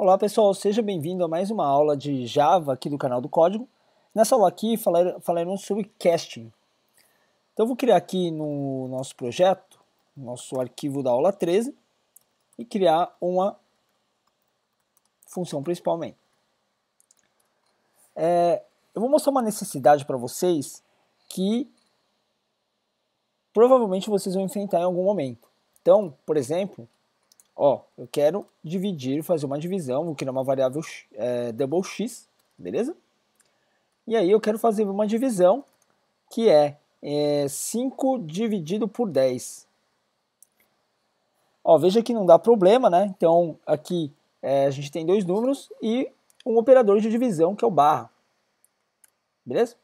Olá pessoal, seja bem-vindo a mais uma aula de Java aqui do canal do Código. Nessa aula aqui falaremos sobre casting. Então eu vou criar aqui no nosso projeto, nosso arquivo da aula 13, e criar uma função principalmente. É, eu vou mostrar uma necessidade para vocês que provavelmente vocês vão enfrentar em algum momento. Então, por exemplo, Ó, eu quero dividir, fazer uma divisão, vou criar é uma variável é, double x, beleza? E aí eu quero fazer uma divisão que é, é 5 dividido por 10. Ó, veja que não dá problema, né? Então aqui é, a gente tem dois números e um operador de divisão que é o barra. Beleza?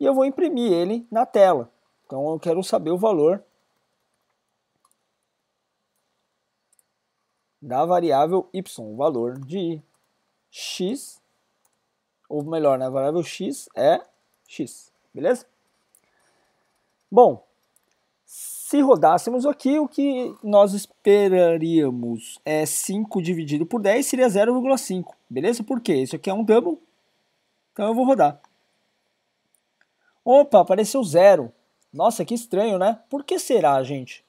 E eu vou imprimir ele na tela. Então eu quero saber o valor da variável y, o valor de x, ou melhor, na né, variável x é x, beleza? Bom, se rodássemos aqui, o que nós esperaríamos é 5 dividido por 10 seria 0,5, beleza? por quê isso aqui é um double, então eu vou rodar. Opa, apareceu zero. Nossa, que estranho, né? Por que será, gente?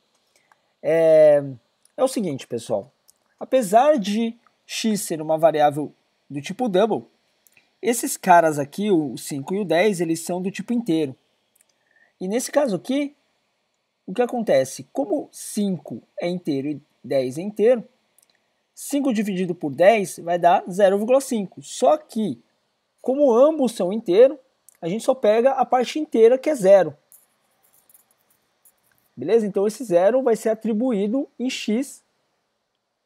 É, é o seguinte, pessoal. Apesar de x ser uma variável do tipo double, esses caras aqui, o 5 e o 10, eles são do tipo inteiro. E nesse caso aqui, o que acontece? Como 5 é inteiro e 10 é inteiro, 5 dividido por 10 vai dar 0,5. Só que, como ambos são inteiro, a gente só pega a parte inteira que é zero. Beleza? Então esse zero vai ser atribuído em x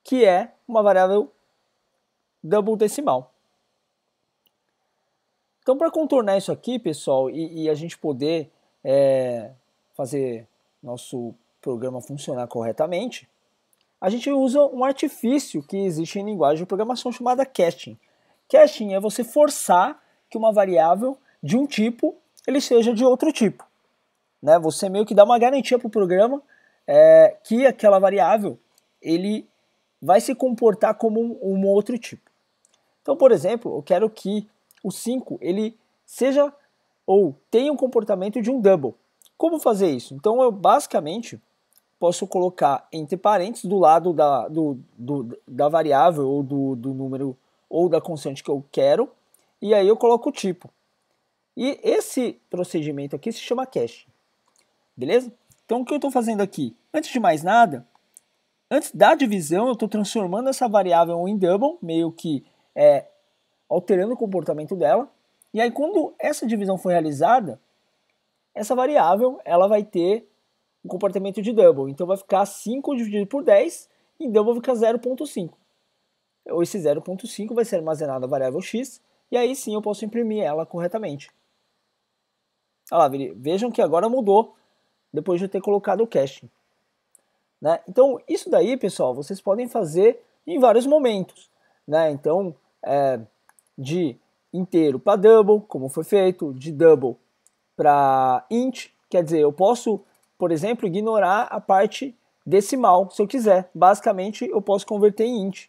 que é uma variável double decimal. Então, para contornar isso aqui, pessoal, e, e a gente poder é, fazer nosso programa funcionar corretamente, a gente usa um artifício que existe em linguagem de programação chamada caching. Caching é você forçar que uma variável de um tipo ele seja de outro tipo. Né? Você meio que dá uma garantia para o programa é, que aquela variável ele vai se comportar como um, um outro tipo. Então, por exemplo, eu quero que o 5 ele seja ou tenha um comportamento de um double. Como fazer isso? Então, eu basicamente posso colocar entre parênteses do lado da, do, do, da variável ou do, do número ou da constante que eu quero, e aí eu coloco o tipo. E esse procedimento aqui se chama cache. Beleza? Então, o que eu estou fazendo aqui? Antes de mais nada, Antes da divisão, eu estou transformando essa variável em double, meio que é, alterando o comportamento dela. E aí, quando essa divisão for realizada, essa variável ela vai ter o um comportamento de double. Então, vai ficar 5 dividido por 10 e double vai ficar 0.5. Esse 0.5 vai ser armazenado na variável x e aí sim eu posso imprimir ela corretamente. Olha lá, vejam que agora mudou depois de eu ter colocado o caching. Né? Então, isso daí, pessoal, vocês podem fazer em vários momentos. Né? Então, é, de inteiro para double, como foi feito, de double para int, quer dizer, eu posso, por exemplo, ignorar a parte decimal, se eu quiser. Basicamente, eu posso converter em int.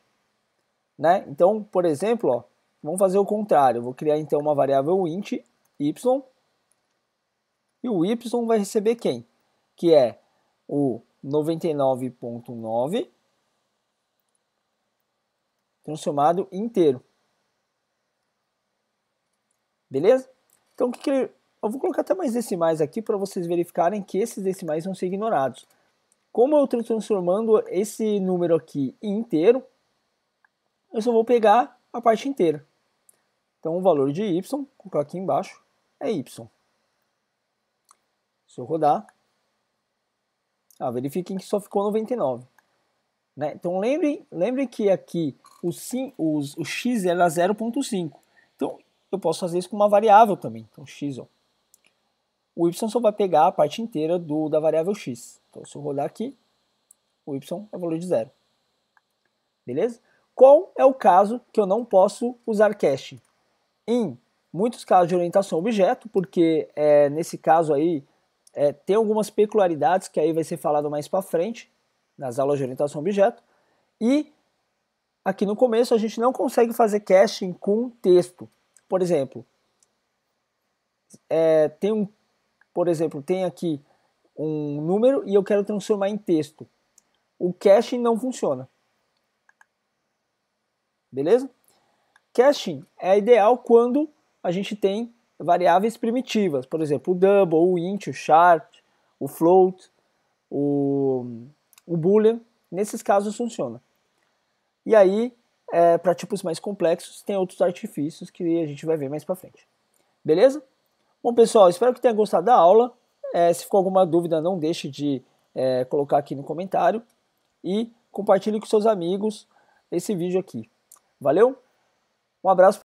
Né? Então, por exemplo, ó, vamos fazer o contrário. Eu vou criar, então, uma variável int, y, e o y vai receber quem? Que é o 99.9 transformado inteiro. Beleza? Então, o que, que ele... eu vou colocar até mais decimais aqui para vocês verificarem que esses decimais vão ser ignorados. Como eu estou transformando esse número aqui em inteiro, eu só vou pegar a parte inteira. Então, o valor de y, colocar aqui embaixo, é y. Se eu rodar, ah, verifiquem que só ficou 99. Né? Então lembrem, lembrem que aqui o, sim, os, o x era 0.5. Então eu posso fazer isso com uma variável também. Então x, ó. O y só vai pegar a parte inteira do, da variável x. Então se eu rodar aqui, o y é o valor de zero. Beleza? Qual é o caso que eu não posso usar cache? Em muitos casos de orientação a objeto, porque é, nesse caso aí é, tem algumas peculiaridades que aí vai ser falado mais para frente, nas aulas de orientação a objeto. E aqui no começo a gente não consegue fazer caching com texto. Por exemplo, é, tem um, por exemplo, tem aqui um número e eu quero transformar em texto. O caching não funciona. Beleza? Caching é ideal quando a gente tem variáveis primitivas, por exemplo, o double, o int, o char, o float, o, o boolean, nesses casos funciona. E aí, é, para tipos mais complexos, tem outros artifícios que a gente vai ver mais para frente. Beleza? Bom, pessoal, espero que tenha gostado da aula. É, se ficou alguma dúvida, não deixe de é, colocar aqui no comentário. E compartilhe com seus amigos esse vídeo aqui. Valeu? Um abraço.